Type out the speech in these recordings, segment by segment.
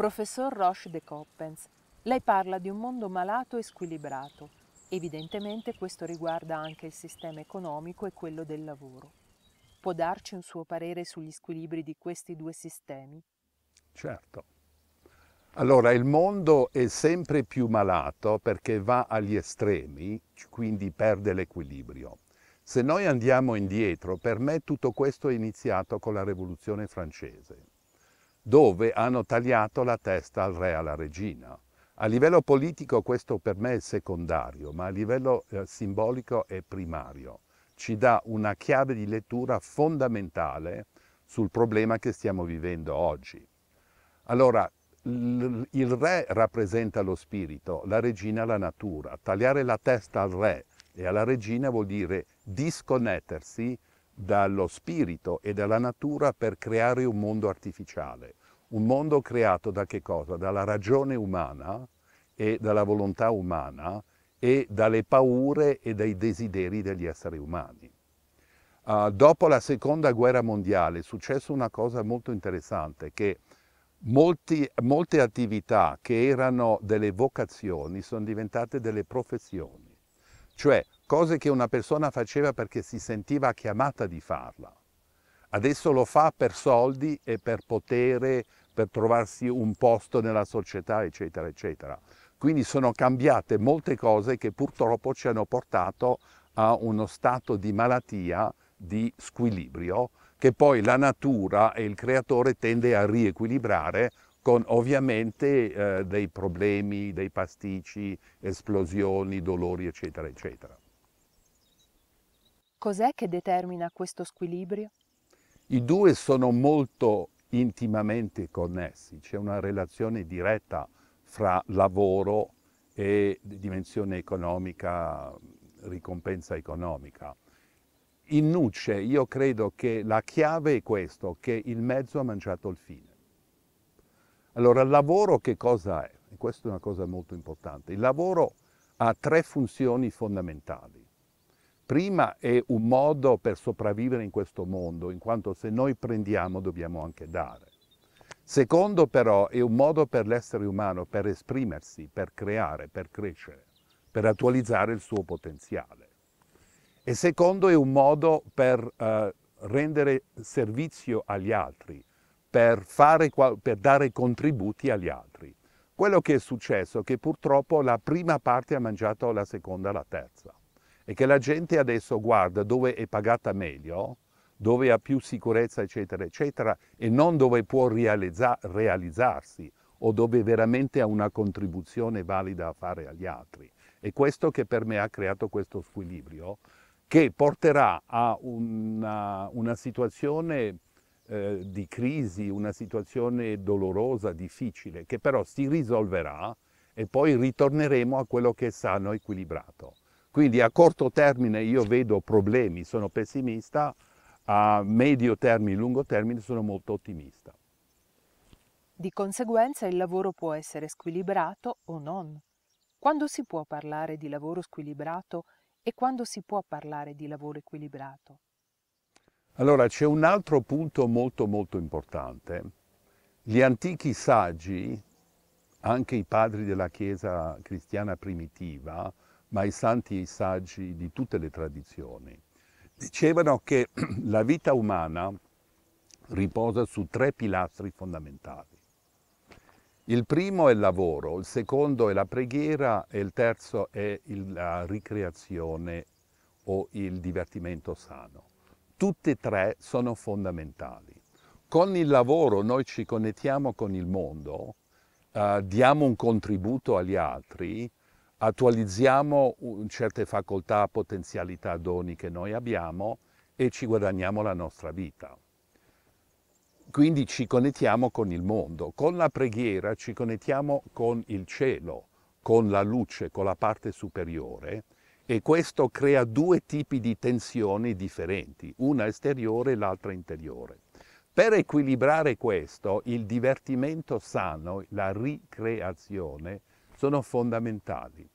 Professor Roche de Coppens, lei parla di un mondo malato e squilibrato. Evidentemente questo riguarda anche il sistema economico e quello del lavoro. Può darci un suo parere sugli squilibri di questi due sistemi? Certo. Allora, il mondo è sempre più malato perché va agli estremi, quindi perde l'equilibrio. Se noi andiamo indietro, per me tutto questo è iniziato con la Rivoluzione francese dove hanno tagliato la testa al re e alla regina. A livello politico questo per me è secondario, ma a livello eh, simbolico è primario. Ci dà una chiave di lettura fondamentale sul problema che stiamo vivendo oggi. Allora, il re rappresenta lo spirito, la regina la natura. Tagliare la testa al re e alla regina vuol dire disconnettersi dallo spirito e dalla natura per creare un mondo artificiale. Un mondo creato da che cosa? Dalla ragione umana e dalla volontà umana e dalle paure e dai desideri degli esseri umani. Uh, dopo la seconda guerra mondiale è successa una cosa molto interessante, che molti, molte attività che erano delle vocazioni sono diventate delle professioni. Cioè cose che una persona faceva perché si sentiva chiamata di farla. Adesso lo fa per soldi e per potere, per trovarsi un posto nella società, eccetera, eccetera. Quindi sono cambiate molte cose che purtroppo ci hanno portato a uno stato di malattia, di squilibrio, che poi la natura e il creatore tende a riequilibrare con ovviamente eh, dei problemi, dei pasticci, esplosioni, dolori, eccetera, eccetera. Cos'è che determina questo squilibrio? I due sono molto intimamente connessi, c'è una relazione diretta fra lavoro e dimensione economica, ricompensa economica. In Nucce io credo che la chiave è questo, che il mezzo ha mangiato il fine. Allora il lavoro che cosa è? E questa è una cosa molto importante. Il lavoro ha tre funzioni fondamentali prima è un modo per sopravvivere in questo mondo, in quanto se noi prendiamo dobbiamo anche dare. Secondo però è un modo per l'essere umano per esprimersi, per creare, per crescere, per attualizzare il suo potenziale. E secondo è un modo per eh, rendere servizio agli altri, per, fare, per dare contributi agli altri. Quello che è successo è che purtroppo la prima parte ha mangiato la seconda la terza è che la gente adesso guarda dove è pagata meglio, dove ha più sicurezza, eccetera, eccetera, e non dove può realizza, realizzarsi o dove veramente ha una contribuzione valida a fare agli altri. È questo che per me ha creato questo squilibrio, che porterà a una, una situazione eh, di crisi, una situazione dolorosa, difficile, che però si risolverà e poi ritorneremo a quello che è sano, e equilibrato. Quindi a corto termine io vedo problemi, sono pessimista, a medio termine, lungo termine sono molto ottimista. Di conseguenza il lavoro può essere squilibrato o non. Quando si può parlare di lavoro squilibrato e quando si può parlare di lavoro equilibrato? Allora c'è un altro punto molto molto importante. Gli antichi saggi, anche i padri della Chiesa cristiana primitiva, ma i santi e i saggi di tutte le tradizioni, dicevano che la vita umana riposa su tre pilastri fondamentali. Il primo è il lavoro, il secondo è la preghiera e il terzo è la ricreazione o il divertimento sano. Tutte e tre sono fondamentali. Con il lavoro noi ci connettiamo con il mondo, eh, diamo un contributo agli altri, attualizziamo certe facoltà, potenzialità, doni che noi abbiamo e ci guadagniamo la nostra vita. Quindi ci connettiamo con il mondo, con la preghiera ci connettiamo con il cielo, con la luce, con la parte superiore e questo crea due tipi di tensioni differenti, una esteriore e l'altra interiore. Per equilibrare questo, il divertimento sano, la ricreazione, sono fondamentali.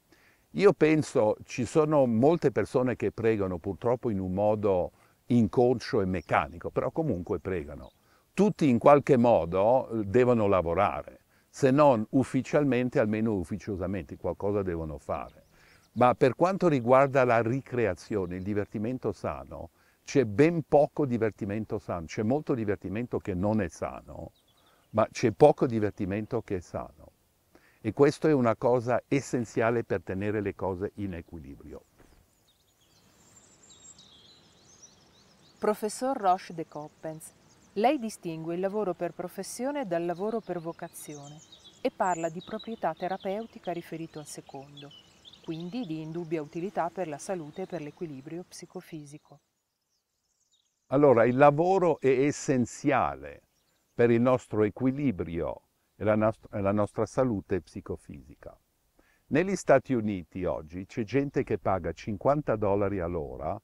Io penso ci sono molte persone che pregano purtroppo in un modo inconscio e meccanico, però comunque pregano. Tutti in qualche modo eh, devono lavorare, se non ufficialmente, almeno ufficiosamente, qualcosa devono fare. Ma per quanto riguarda la ricreazione, il divertimento sano, c'è ben poco divertimento sano, c'è molto divertimento che non è sano, ma c'è poco divertimento che è sano. E questo è una cosa essenziale per tenere le cose in equilibrio. Professor Roche de Coppens, lei distingue il lavoro per professione dal lavoro per vocazione e parla di proprietà terapeutica riferito al secondo, quindi di indubbia utilità per la salute e per l'equilibrio psicofisico. Allora, il lavoro è essenziale per il nostro equilibrio e la, nost- la nostra salute psicofisica. Negli Stati Uniti oggi c'è gente che paga 50 dollari all'ora,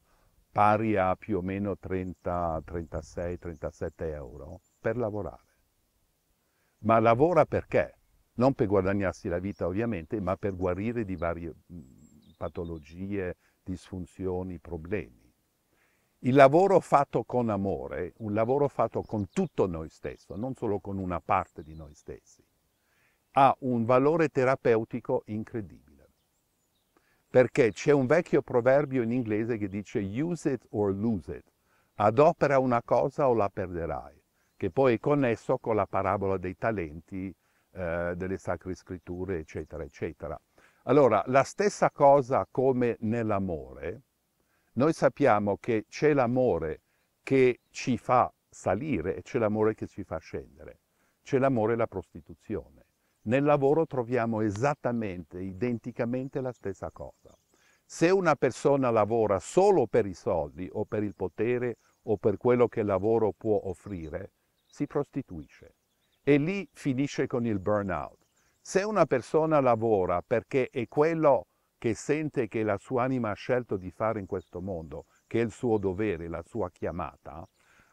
pari a più o meno 30, 36, 37 euro, per lavorare. Ma lavora perché? Non per guadagnarsi la vita ovviamente, ma per guarire di varie patologie, disfunzioni, problemi. Il lavoro fatto con amore, un lavoro fatto con tutto noi stessi, non solo con una parte di noi stessi, ha un valore terapeutico incredibile. Perché c'è un vecchio proverbio in inglese che dice use it or lose it, adopera una cosa o la perderai, che poi è connesso con la parabola dei talenti, eh, delle sacre scritture, eccetera, eccetera. Allora, la stessa cosa come nell'amore, noi sappiamo che c'è l'amore che ci fa salire e c'è l'amore che ci fa scendere. C'è l'amore e la prostituzione. Nel lavoro troviamo esattamente, identicamente la stessa cosa. Se una persona lavora solo per i soldi o per il potere o per quello che il lavoro può offrire, si prostituisce e lì finisce con il burnout. Se una persona lavora perché è quello che sente che la sua anima ha scelto di fare in questo mondo, che è il suo dovere, la sua chiamata,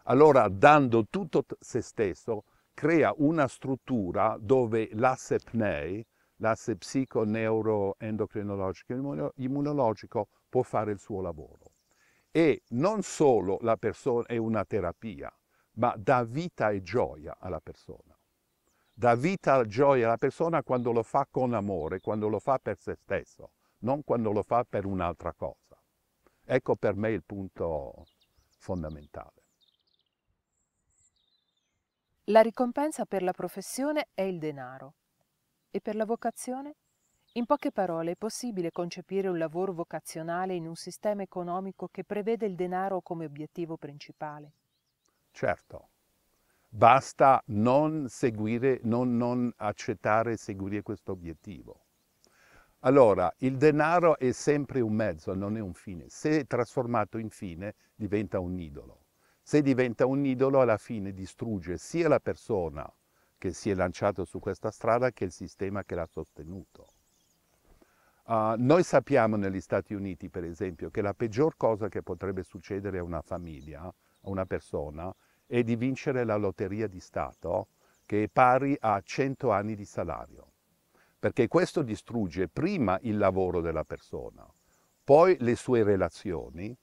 allora dando tutto se stesso crea una struttura dove l'asse PNEI, l'asse psico-neuro-endocrinologico immunologico può fare il suo lavoro. E non solo la persona è una terapia, ma dà vita e gioia alla persona. Dà vita e gioia alla persona quando lo fa con amore, quando lo fa per se stesso non quando lo fa per un'altra cosa. Ecco per me il punto fondamentale. La ricompensa per la professione è il denaro. E per la vocazione? In poche parole, è possibile concepire un lavoro vocazionale in un sistema economico che prevede il denaro come obiettivo principale? Certo. Basta non seguire, non, non accettare e seguire questo obiettivo. Allora, il denaro è sempre un mezzo, non è un fine. Se trasformato in fine, diventa un idolo. Se diventa un idolo, alla fine distrugge sia la persona che si è lanciato su questa strada che il sistema che l'ha sostenuto. Uh, noi sappiamo negli Stati Uniti, per esempio, che la peggior cosa che potrebbe succedere a una famiglia, a una persona, è di vincere la lotteria di Stato che è pari a 100 anni di salario perché questo distrugge prima il lavoro della persona, poi le sue relazioni,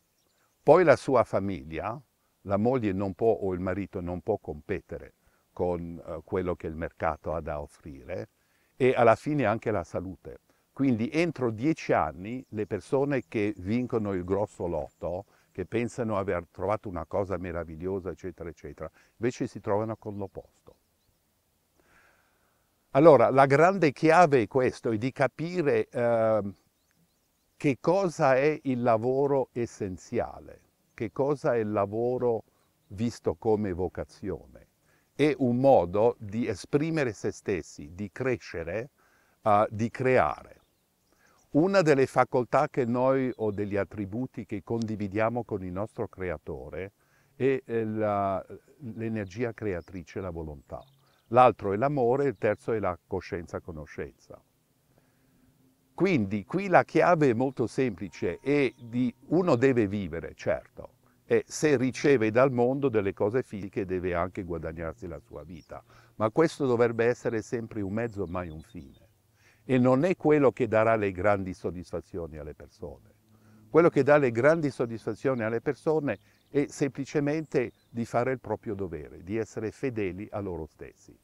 poi la sua famiglia, la moglie non può o il marito non può competere con eh, quello che il mercato ha da offrire e alla fine anche la salute. Quindi entro dieci anni le persone che vincono il grosso lotto, che pensano aver trovato una cosa meravigliosa, eccetera, eccetera, invece si trovano con l'opposto. Allora, la grande chiave è questo, è di capire eh, che cosa è il lavoro essenziale, che cosa è il lavoro visto come vocazione. È un modo di esprimere se stessi, di crescere, eh, di creare. Una delle facoltà che noi o degli attributi che condividiamo con il nostro creatore è eh, l'energia creatrice, la volontà l'altro è l'amore, il terzo è la coscienza-conoscenza. Quindi qui la chiave è molto semplice e di uno deve vivere, certo, e se riceve dal mondo delle cose fisiche deve anche guadagnarsi la sua vita, ma questo dovrebbe essere sempre un mezzo, mai un fine. E non è quello che darà le grandi soddisfazioni alle persone. Quello che dà le grandi soddisfazioni alle persone è e semplicemente di fare il proprio dovere, di essere fedeli a loro stessi.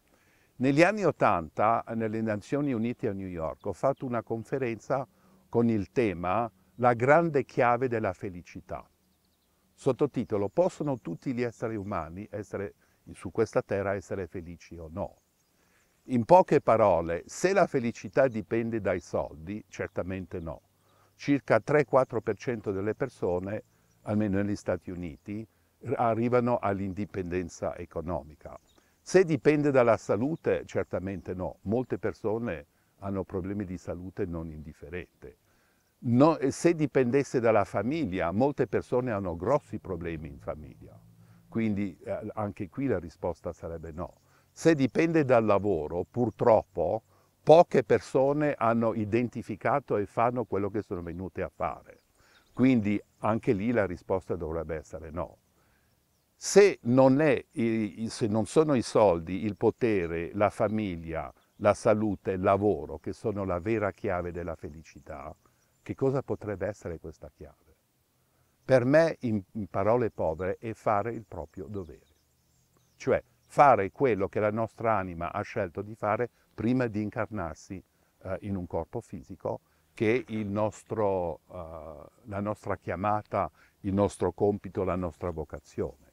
Negli anni Ottanta, nelle Nazioni Unite a New York, ho fatto una conferenza con il tema La grande chiave della felicità. Sottotitolo, possono tutti gli esseri umani essere, su questa terra essere felici o no? In poche parole, se la felicità dipende dai soldi, certamente no. Circa 3-4% delle persone almeno negli Stati Uniti, arrivano all'indipendenza economica. Se dipende dalla salute, certamente no. Molte persone hanno problemi di salute non indifferenti. No, se dipendesse dalla famiglia, molte persone hanno grossi problemi in famiglia. Quindi eh, anche qui la risposta sarebbe no. Se dipende dal lavoro, purtroppo poche persone hanno identificato e fanno quello che sono venute a fare. Quindi anche lì la risposta dovrebbe essere no. Se non, è, se non sono i soldi, il potere, la famiglia, la salute, il lavoro, che sono la vera chiave della felicità, che cosa potrebbe essere questa chiave? Per me, in parole povere, è fare il proprio dovere. Cioè, fare quello che la nostra anima ha scelto di fare prima di incarnarsi eh, in un corpo fisico che nostro, uh, la nostra chiamata, il nostro compito, la nostra vocazione.